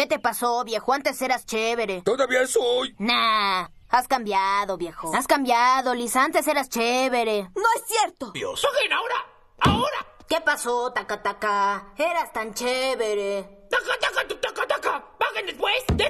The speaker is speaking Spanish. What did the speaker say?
¿Qué te pasó, viejo? Antes eras chévere. Todavía soy. Nah. Has cambiado, viejo. Has cambiado, Liz. Antes eras chévere. No es cierto. Dios. ¡Sogin, ahora! ¡Ahora! ¿Qué pasó, taca, Eras tan chévere. ¡Taca, taca, taca, taca! ¡Paguen después! ¡De